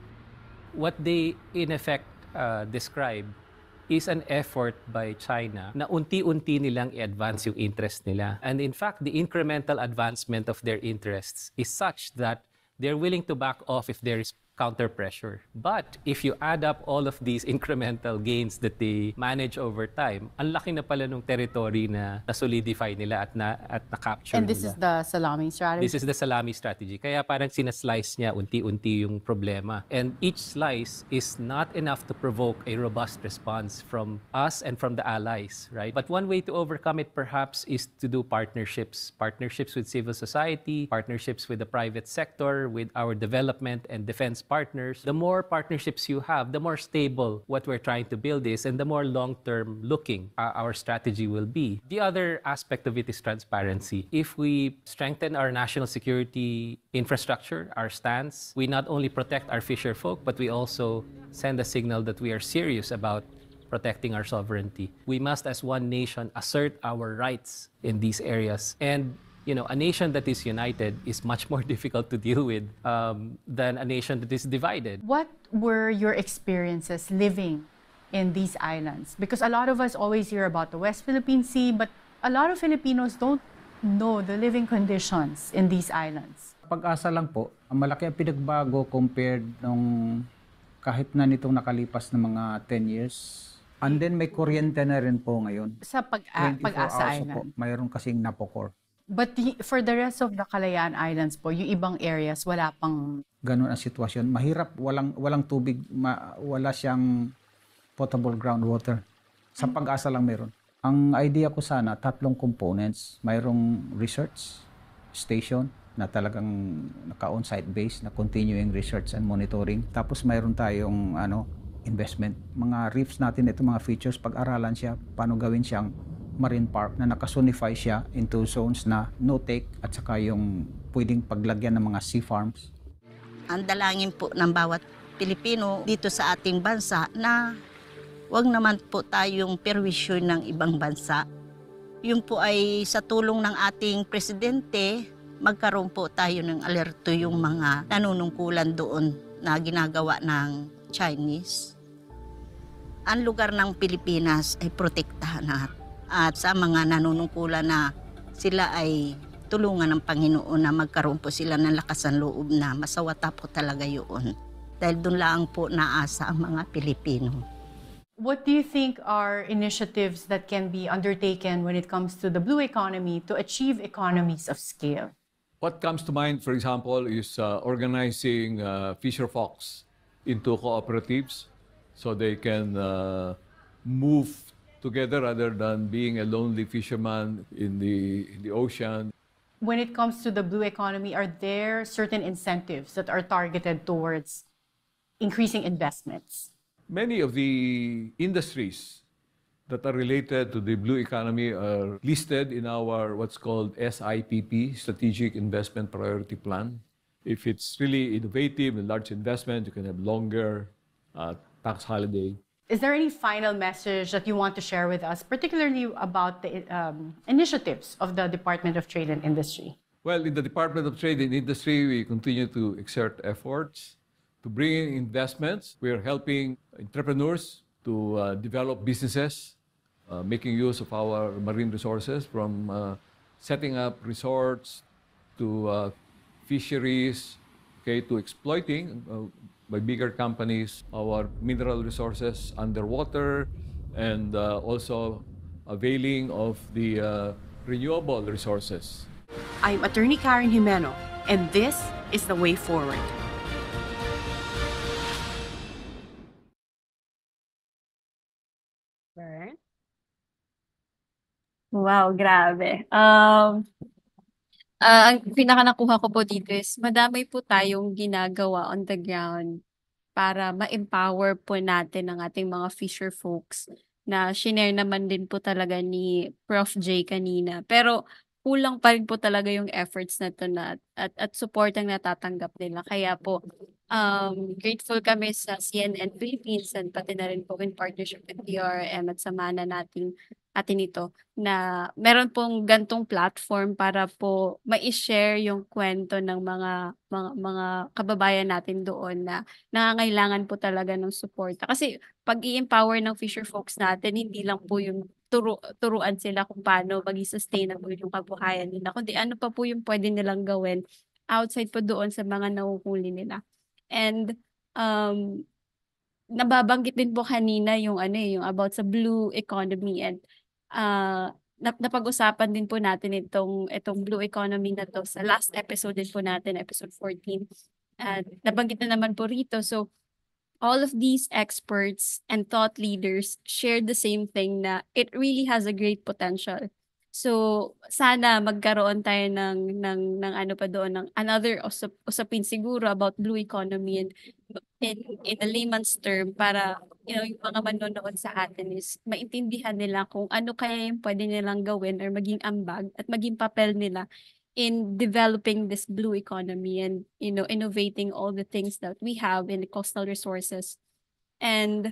S12: what they in effect uh, describe is an effort by China na unti-unti nilang i-advance yung interest nila. And in fact, the incremental advancement of their interests is such that they're willing to back off if there is counter pressure. But if you add up all of these incremental gains that they manage over time, ang laki na pala nung territory na na-solidify nila at na at na-capture nila. And this nila. is the
S3: salami strategy. This is the
S12: salami strategy. Kaya parang sinaslice niya unti-unti yung problema. And each slice is not enough to provoke a robust response from us and from the allies, right? But one way to overcome it perhaps is to do partnerships, partnerships with civil society, partnerships with the private sector, with our development and defense partners, the mm-hmm. more partnerships you have, the more stable what we're trying to build is, and the more long term looking uh, our strategy will be. The other aspect of it is transparency. If we strengthen our national security infrastructure, our stance, we not only protect our fisher folk, but we also send a signal that we are serious about protecting our sovereignty. We must, as one nation, assert our rights in these areas. And you know, a nation that is united is much more difficult to deal with um, than a nation that is divided.
S3: What were your experiences living in these islands? Because a lot of us always hear about the West Philippine Sea, but a lot of Filipinos don't know the living conditions in these islands.
S5: Pag-asa lang po, ang malaki ang pinagbago compared nung kahit na nitong nakalipas ng mga 10 years. And then may kuryente na rin po ngayon.
S3: Sa pag-asa pag, pag Island? Po,
S5: mayroon kasing napokor.
S3: But the, for the rest of the Kalayaan Islands po, yung ibang areas, wala pang...
S5: Ganun ang sitwasyon. Mahirap, walang, walang tubig, ma, wala siyang potable groundwater. Sa hmm. pag-asa lang meron. Ang idea ko sana, tatlong components. Mayroong research station na talagang naka-on-site base na continuing research and monitoring. Tapos mayroon tayong ano, investment. Mga reefs natin, ito mga features, pag-aralan siya, paano gawin siyang Marine Park na nakasonify siya into zones na no-take at saka yung pwedeng paglagyan ng mga sea farms.
S13: Ang dalangin po ng bawat Pilipino dito sa ating bansa na wag naman po tayong perwisyo ng ibang bansa. Yun po ay sa tulong ng ating presidente, magkaroon po tayo ng alerto yung mga nanunungkulan doon na ginagawa ng Chinese. Ang lugar ng Pilipinas ay protektahan natin at sa mga nanunungkula na sila ay tulungan ng Panginoon na magkaroon po sila ng lakas ng loob na masawata po talaga yun. Dahil doon lang po naasa ang mga Pilipino.
S3: What do you think are initiatives that can be undertaken when it comes to the blue economy to achieve economies of scale?
S14: What comes to mind, for example, is uh, organizing uh, Fisher Fox into cooperatives so they can uh, move together rather than being a lonely fisherman in the, in the ocean.
S3: When it comes to the blue economy, are there certain incentives that are targeted towards increasing investments?
S14: Many of the industries that are related to the blue economy are listed in our what's called SIPP, Strategic Investment Priority Plan. If it's really innovative and large investment, you can have longer uh, tax holiday.
S3: Is there any final message that you want to share with us, particularly about the um, initiatives of the Department of Trade and Industry?
S14: Well, in the Department of Trade and Industry, we continue to exert efforts to bring in investments. We are helping entrepreneurs to uh, develop businesses, uh, making use of our marine resources from uh, setting up resorts to uh, fisheries, okay, to exploiting uh, by bigger companies, our mineral resources underwater, and uh, also availing of the uh, renewable resources.
S3: I'm Attorney Karen Jimeno, and this is the way forward.
S2: Wow, grabe. Um, Ah, ang pinaka nakuha ko po dito is madami po tayong ginagawa on the ground para ma-empower po natin ang ating mga fisher folks na shinare naman din po talaga ni Prof. J kanina. Pero kulang pa rin po talaga yung efforts na to na at, at support ang natatanggap nila. Kaya po, um, grateful kami sa CNN Philippines and pati na rin po in partnership with DRM at samana natin atin ito na meron pong gantong platform para po ma-share yung kwento ng mga mga, mga kababayan natin doon na nangangailangan po talaga ng suporta. Kasi pag i-empower ng fisher folks natin, hindi lang po yung turu turuan sila kung paano maging sustainable yung kabuhayan nila, kundi ano pa po yung pwede nilang gawin outside po doon sa mga nahuhuli nila. And um, nababanggit din po kanina yung ano eh, yung about sa blue economy and uh, napag-usapan din po natin itong itong blue economy na to sa last episode din po natin episode 14 at uh, nabanggit na naman po rito so all of these experts and thought leaders shared the same thing na it really has a great potential So, sana magkaroon tayo ng, ng, ng ano pa doon, ng another usap, usapin siguro about blue economy and in, in a layman's term para you know, yung mga manonood sa atin is maintindihan nila kung ano kaya yung pwede nilang gawin or maging ambag at maging papel nila in developing this blue economy and you know innovating all the things that we have in the coastal resources and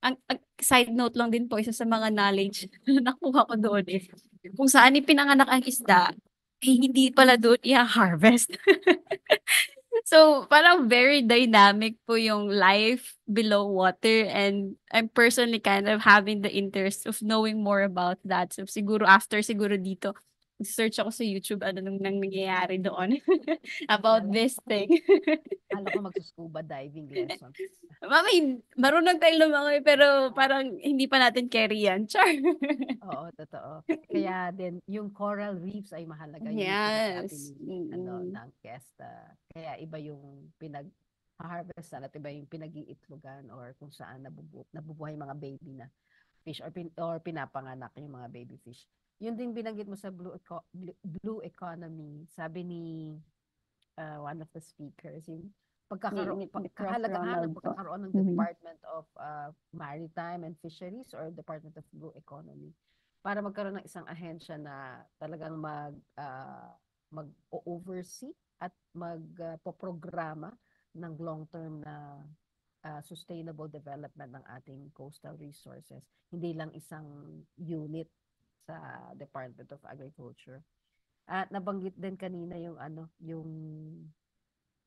S2: ang, ang side note lang din po isa sa mga knowledge na nakuha ko doon is eh kung saan ipinanganak ang isda, ay hindi pala doon i-harvest. so, parang very dynamic po yung life below water and I'm personally kind of having the interest of knowing more about that. So, siguro after siguro dito, search ako sa YouTube ano nung nang nangyayari doon about this thing. Alam ko
S1: mag-scuba diving lesson.
S2: Mami, marunong tayong lumangoy pero parang hindi pa natin carry yan. Char.
S1: Oo, totoo. Kaya din, yung coral reefs ay mahalaga. Yes. Yung, ano, ng guest. Uh, kaya iba yung pinag harvest na natin iba yung pinag-iitlogan or kung saan nabubu nabubuhay mga baby na fish or, pin or pinapanganak yung mga baby fish yun din binanggit mo sa blue, eco- blue economy, sabi ni uh, one of the speakers, yung pagkakaroon, pagkahalagahan ng pagkakaroon ng mm-hmm. Department of uh, Maritime and Fisheries or Department of Blue Economy para magkaroon ng isang ahensya na talagang mag uh, ah, mag-oversee at magpoprograma uh, ng long-term na uh, sustainable development ng ating coastal resources. Hindi lang isang unit sa Department of Agriculture. At nabanggit din kanina yung ano, yung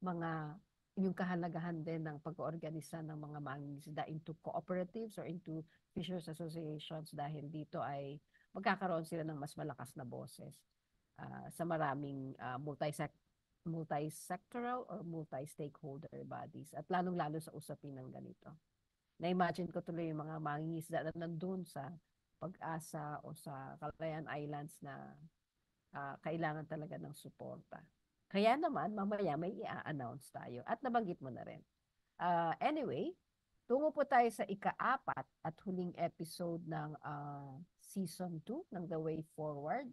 S1: mga yung kahalagahan din ng pag-oorganisa ng mga mangingisda into cooperatives or into fishers associations dahil dito ay magkakaroon sila ng mas malakas na boses uh, sa maraming uh, multi-sec multi-sectoral or multi-stakeholder bodies at lalong-lalo sa usapin ng ganito. Na-imagine ko tuloy yung mga mangingisda na nandun sa pag-asa o sa Kalayan Islands na uh, kailangan talaga ng suporta. Kaya naman, mamaya may i-announce tayo. At nabanggit mo na rin. Uh, anyway, tungo po tayo sa ikaapat at huling episode ng uh, Season 2 ng The Way Forward.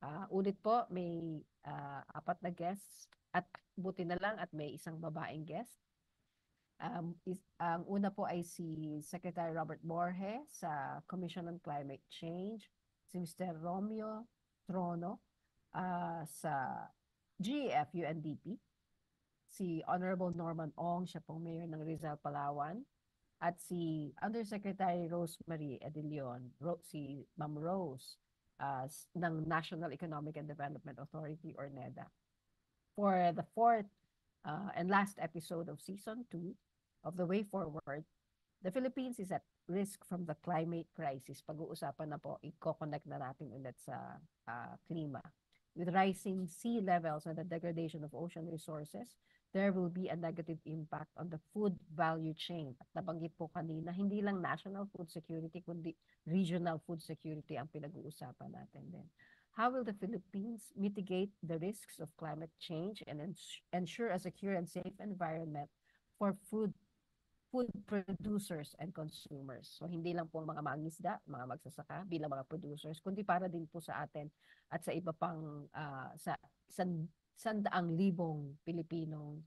S1: Uh, ulit po, may uh, apat na guests at buti na lang at may isang babaeng guest. Um, is, ang um, una po ay si Secretary Robert Borge sa Commission on Climate Change, si Mr. Romeo Trono uh, sa GF e UNDP, si Honorable Norman Ong, siya pong mayor ng Rizal, Palawan, at si Undersecretary Rosemary Edilion, Ro si Ma'am Rose uh, ng National Economic and Development Authority or NEDA. For the fourth uh, and last episode of season 2, of the way forward, the Philippines is at risk from the climate crisis. Pag-uusapan na po, i-coconnect na natin ulit sa uh, klima. With rising sea levels and the degradation of ocean resources, there will be a negative impact on the food value chain. At nabanggit po kanina, hindi lang national food security, kundi regional food security ang pinag-uusapan natin din. How will the Philippines mitigate the risks of climate change and ens ensure a secure and safe environment for food food producers and consumers. So hindi lang po mga mangisda, mga magsasaka bilang mga producers, kundi para din po sa atin at sa iba pang uh, sa san, sandaang libong Pilipinong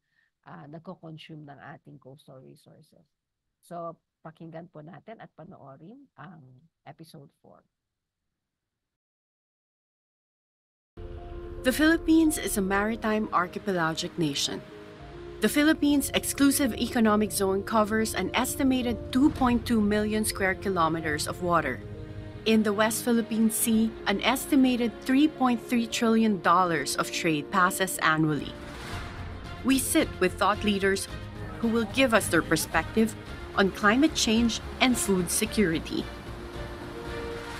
S1: uh, nagko-consume ng ating coastal resources. So pakinggan po natin at panoorin ang episode 4.
S3: The Philippines is a maritime archipelagic nation The Philippines' exclusive economic zone covers an estimated 2.2 million square kilometers of water. In the West Philippine Sea, an estimated $3.3 trillion of trade passes annually. We sit with thought leaders who will give us their perspective on climate change and food security.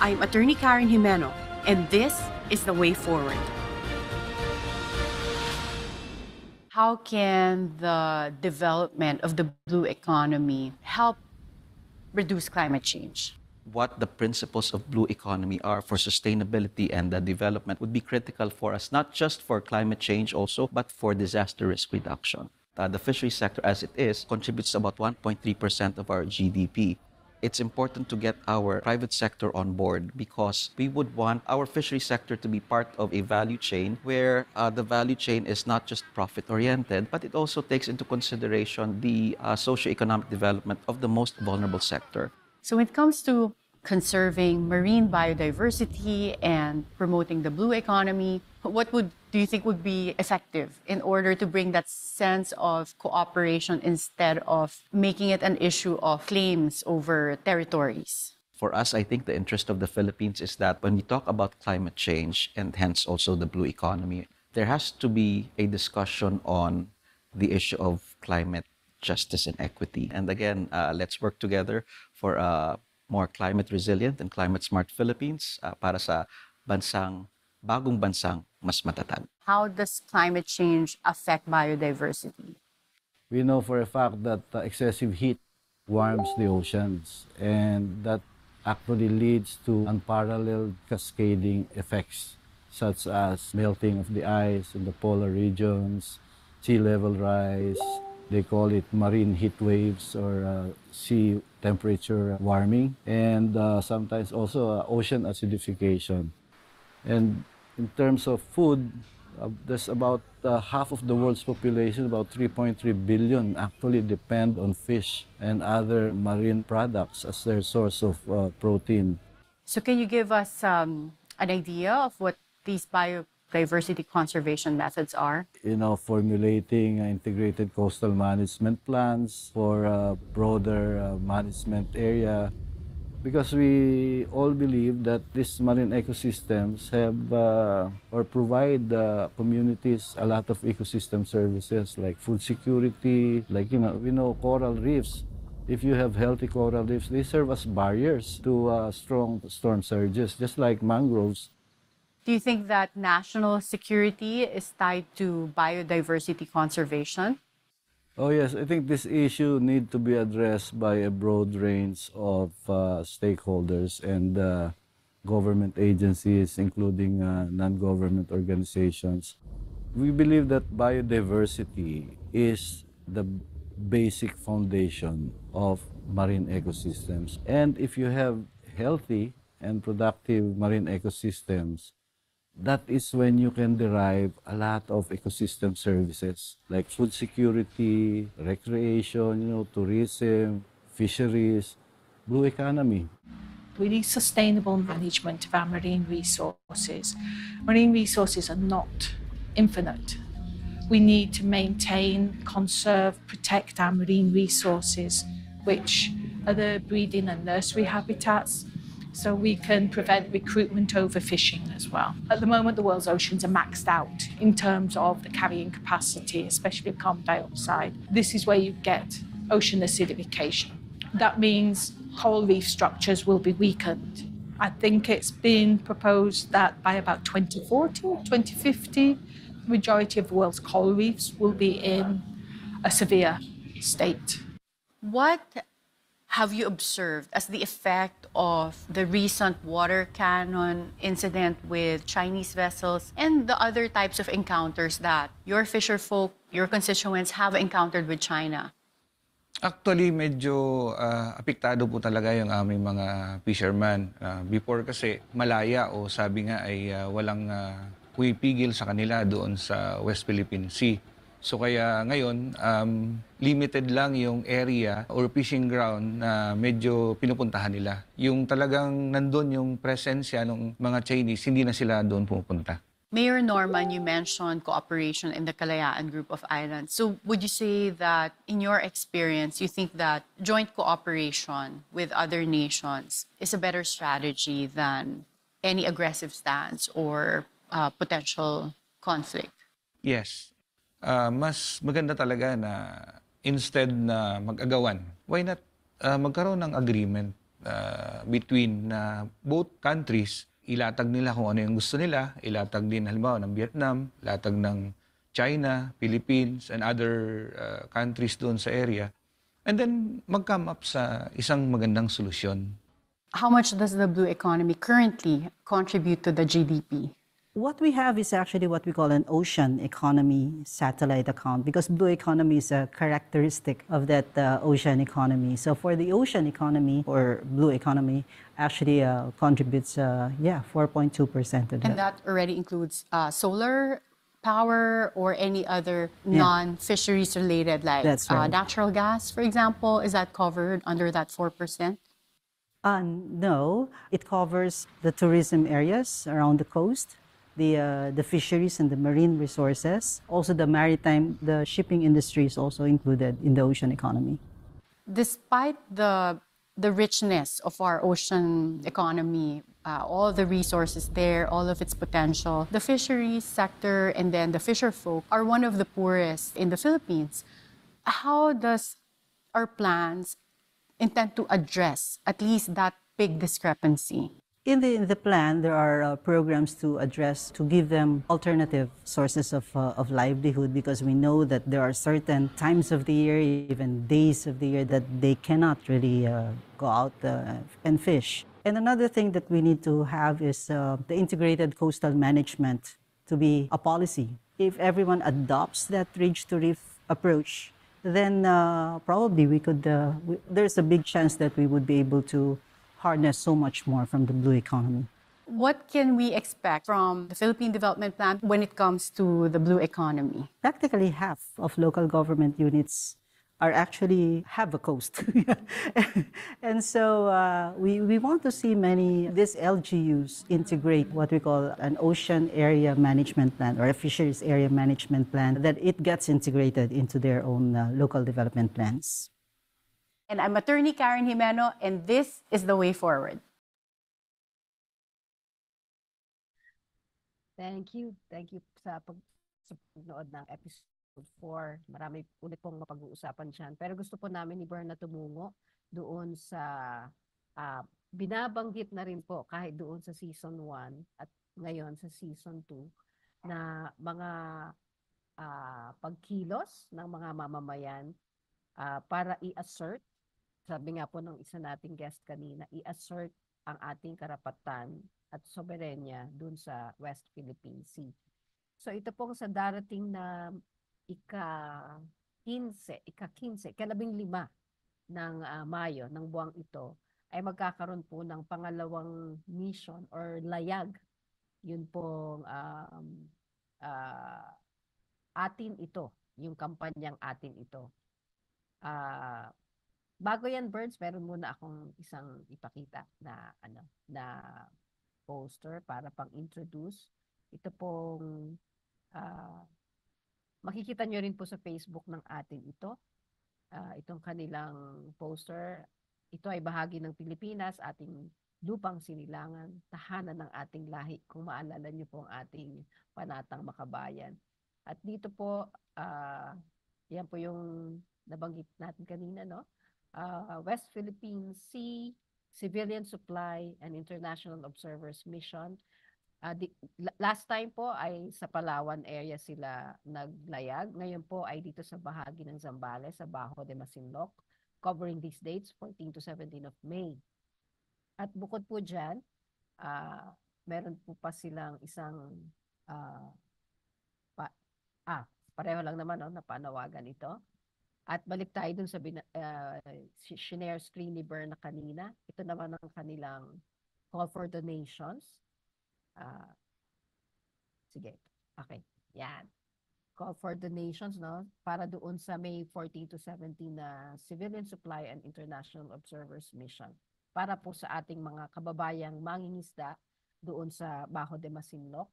S3: I'm attorney Karen Jimeno, and this is The Way Forward. how can the development of the blue economy help reduce climate change?
S15: What the principles of blue economy are for sustainability and the development would be critical for us, not just for climate change also, but for disaster risk reduction. Uh, the fishery sector as it is contributes about 1.3% of our GDP it's important to get our private sector on board because we would want our fishery sector to be part of a value chain where uh, the value chain is not just profit oriented, but it also takes into consideration the uh, socioeconomic development of the most vulnerable sector.
S3: So, when it comes to conserving marine biodiversity and promoting the blue economy, what would do you think would be effective in order to bring that sense of cooperation instead of making it an issue of claims over territories?
S15: For us, I think the interest of the Philippines is that when we talk about climate change and hence also the blue economy, there has to be a discussion on the issue of climate justice and equity. And again, uh, let's work together for a uh, more climate resilient and climate smart Philippines uh, para sa bansang bagong bansang mas matatag.
S3: How does climate change affect biodiversity?
S7: We know for a fact that uh, excessive heat warms the oceans and that actually leads to unparalleled cascading effects such as melting of the ice in the polar regions, sea level rise, they call it marine heat waves or uh, sea temperature warming, and uh, sometimes also uh, ocean acidification. And in terms of food, uh, there's about uh, half of the world's population, about 3.3 billion, actually depend on fish and other marine products as their source of uh, protein.
S3: So can you give us um, an idea of what these biodiversity conservation methods are?
S7: You know, formulating uh, integrated coastal management plans for a uh, broader uh, management area, because we all believe that these marine ecosystems have uh, or provide the uh, communities a lot of ecosystem services like food security like you know we know coral reefs if you have healthy coral reefs they serve as barriers to uh, strong storm surges just like mangroves
S3: do you think that national security is tied to biodiversity conservation
S7: Oh yes, I think this issue need to be addressed by a broad range of uh, stakeholders and uh, government agencies, including uh, non-government organizations. We believe that biodiversity is the basic foundation of marine ecosystems. And if you have healthy and productive marine ecosystems, that is when you can derive a lot of ecosystem services like food security, recreation, you know, tourism, fisheries, blue economy.
S10: We need sustainable
S3: management of our marine resources. Marine resources are not
S10: infinite. We need to maintain, conserve, protect our marine resources, which are the breeding and nursery habitats, so we can prevent recruitment overfishing as well. At the moment, the world's oceans are maxed out in terms of the carrying capacity, especially carbon dioxide. This is where you get
S3: ocean acidification. That means coral reef structures will be weakened. I think it's been proposed that by about 2040, 2050, the majority of the world's coral reefs will be in a severe state. What have you observed as the effect of the recent water cannon incident with Chinese vessels and the other types of encounters that your fisher folk, your constituents have encountered with China?
S16: Actually, medyo uh, apektado po talaga yung aming mga fishermen. Uh, before kasi malaya o sabi nga ay uh, walang uh, pigil sa kanila doon sa West Philippine Sea. So kaya ngayon, um, limited lang yung area or fishing ground na medyo pinupuntahan nila. Yung talagang nandun yung presensya ng mga Chinese, hindi na sila doon pumupunta.
S3: Mayor Norman, you mentioned cooperation in the Kalayaan Group of Islands. So would you say that in your experience, you think that joint cooperation with other nations is a better strategy than any aggressive stance or uh, potential conflict?
S16: Yes, uh, mas maganda talaga na instead na mag-agawan, why not uh, magkaroon ng agreement uh, between na uh, both countries, ilatag nila kung ano yung gusto nila, ilatag din halimbawa ng Vietnam, ilatag ng China, Philippines, and other uh, countries doon sa area. And then mag-come up sa isang magandang solusyon.
S3: How much does the blue economy currently contribute to the GDP? what we have is actually what we call an ocean
S13: economy satellite account because blue economy is a characteristic of that uh, ocean economy. So for the ocean economy or blue economy, actually uh, contributes, uh, yeah, 4.2% of and that. And
S3: that already includes uh, solar power or any other yeah. non-fisheries related, like uh, right. natural gas, for example. Is that covered under that 4%? Uh, no, it
S13: covers the tourism areas around the coast, the, uh, the fisheries and the marine resources. Also, the maritime, the shipping industry is also included in the ocean economy.
S3: Despite the, the richness of our ocean economy, uh, all the resources there, all of its potential, the fisheries sector and then the fisher folk are one of the poorest in the Philippines. How does our plans intend to address at least that big discrepancy?
S13: In the, in the plan, there are uh, programs to address, to give them alternative sources of, uh, of livelihood because we know that there are certain times of the year, even days of the year, that they cannot really uh, go out uh, and fish. And another thing that we need to have is uh, the integrated coastal management to be a policy. If everyone adopts that ridge to reef approach, then uh, probably we could, we, there's a big chance that we would be able to harness so much more from the blue economy.
S3: What can we expect from the Philippine Development Plan when it comes to the blue economy? Practically half
S13: of local government units are actually have a coast. and so uh, we, we want to see many, these LGUs integrate what we call an ocean area management plan or a fisheries area management plan, that it gets integrated into their own uh, local development plans.
S3: And I'm attorney Karen Jimeno, and this is the way forward.
S1: Thank you. Thank you sa pag sa ng episode 4. Marami ulit pong mapag-uusapan dyan. Pero gusto po namin ni Bern na tumungo doon sa uh, binabanggit na rin po kahit doon sa season 1 at ngayon sa season 2 na mga uh, pagkilos ng mga mamamayan uh, para i-assert sabi nga po ng isa nating guest kanina, i-assert ang ating karapatan at soberenya dun sa West Philippine Sea. So ito po sa darating na ika-15, ika-15, kalabing lima ng uh, Mayo, ng buwang ito, ay magkakaroon po ng pangalawang mission or layag. Yun pong um, uh, atin ito, yung kampanyang atin ito. Uh, bago yan birds, meron muna akong isang ipakita na ano, na poster para pang-introduce. Ito pong uh, makikita nyo rin po sa Facebook ng atin ito. Uh, itong kanilang poster. Ito ay bahagi ng Pilipinas, ating lupang sinilangan, tahanan ng ating lahi. Kung maalala nyo po ang ating panatang makabayan. At dito po, uh, yan po yung nabanggit natin kanina, no? uh, West Philippine Sea Civilian Supply and International Observers Mission. Uh, di, last time po ay sa Palawan area sila naglayag. Ngayon po ay dito sa bahagi ng Zambales, sa Bajo de Masinloc, covering these dates, 14 to 17 of May. At bukod po dyan, uh, meron po pa silang isang uh, pa, ah, pareho lang naman no, na panawagan ito at balik tayo dun sa bin- uh, ah, share screen ni Bern na kanina. Ito naman ang kanilang call for donations. Uh, sige. Okay. Yan. Call for donations, no? Para doon sa May 14 to 17 na Civilian Supply and International Observers Mission. Para po sa ating mga kababayang mangingisda doon sa Baho de Masinloc.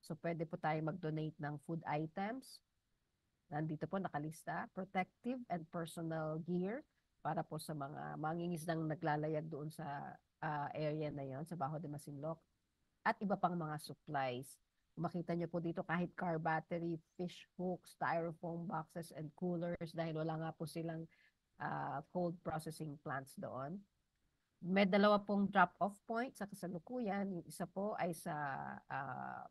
S1: So pwede po tayo mag-donate ng food items, Nandito po nakalista, protective and personal gear para po sa mga mangingisdang naglalayag doon sa uh, area na yon sa Baho de Masinloc at iba pang mga supplies. Makita nyo po dito kahit car battery, fish hooks, styrofoam boxes, and coolers dahil wala nga po silang uh, cold processing plants doon. May dalawa pong drop-off point sa kasalukuyan. Yung isa po ay sa uh,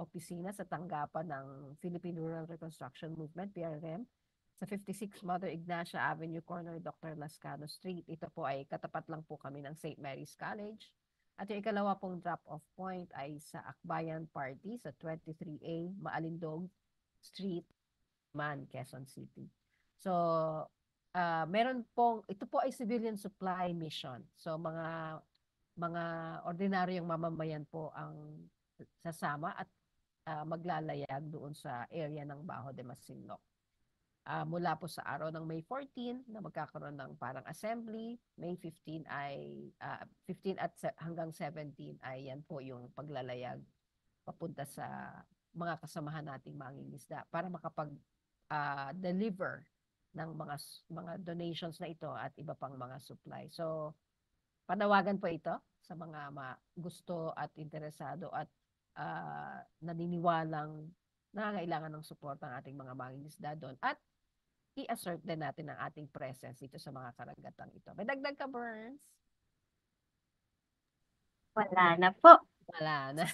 S1: opisina sa tanggapan ng Philippine Rural Reconstruction Movement, PRM, sa 56 Mother Ignacia Avenue Corner, Dr. Lascano Street. Ito po ay katapat lang po kami ng St. Mary's College. At yung ikalawa pong drop-off point ay sa Akbayan Party sa 23A Maalindog Street, Man, Quezon City. So, uh, meron pong, ito po ay civilian supply mission. So, mga mga ordinaryong mamamayan po ang sasama at uh, maglalayag doon sa area ng Baho de Masinloc. Uh, mula po sa araw ng May 14 na magkakaroon ng parang assembly, May 15 ay uh, ah, 15 at hanggang 17 ay yan po yung paglalayag papunta sa mga kasamahan nating mangingisda para makapag uh, deliver ng mga mga donations na ito at iba pang mga supply. So panawagan po ito sa mga ma- gusto at interesado at uh, naniniwalang nangangailangan ng support ang ating mga mangingisda doon. At i-assert din natin ang ating presence dito sa mga karagatang ito. May dagdag ka, Burns? Wala na po. Wala na.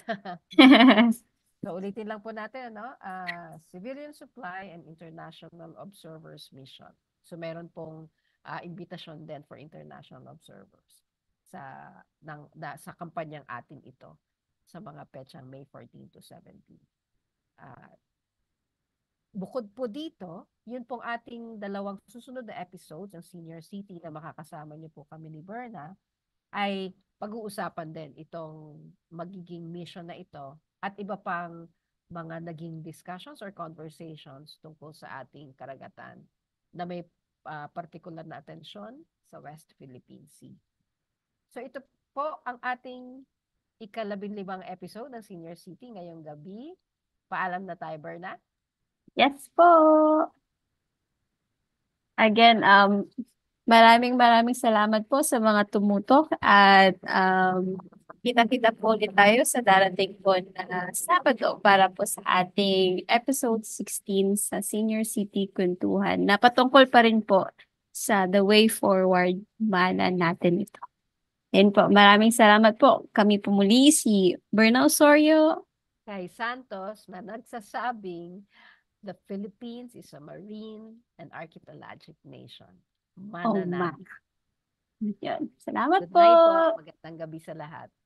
S1: so ulitin lang po natin, ano? Uh, Civilian Supply and International Observers Mission. So meron pong uh, ah, invitation din for international observers sa ng da, sa kampanyang atin ito sa mga petsang May 14 to 17. Uh, bukod po dito, yun pong ating dalawang susunod na episodes, ng Senior City na makakasama niyo po kami ni Berna, ay pag-uusapan din itong magiging mission na ito at iba pang mga naging discussions or conversations tungkol sa ating karagatan na may uh, ah, particular na atensyon sa West Philippine Sea. So ito po ang ating ikalabing limang episode ng Senior City ngayong gabi. Paalam na tayo, Berna.
S10: Yes
S2: po. Again, um, maraming maraming salamat po sa mga tumutok at um, kita-kita po ulit tayo sa darating po na Sabado para po sa ating episode 16 sa Senior City Kwentuhan na patungkol pa rin po sa The Way Forward mana natin ito. Yun po, maraming salamat po. Kami po muli si Bernal Sorio.
S1: Kay Santos na nagsasabing, the Philippines is a marine and archipelagic nation. Mananang.
S2: Oh, man. Salamat Good po. Good night
S1: po. Magandang gabi sa lahat.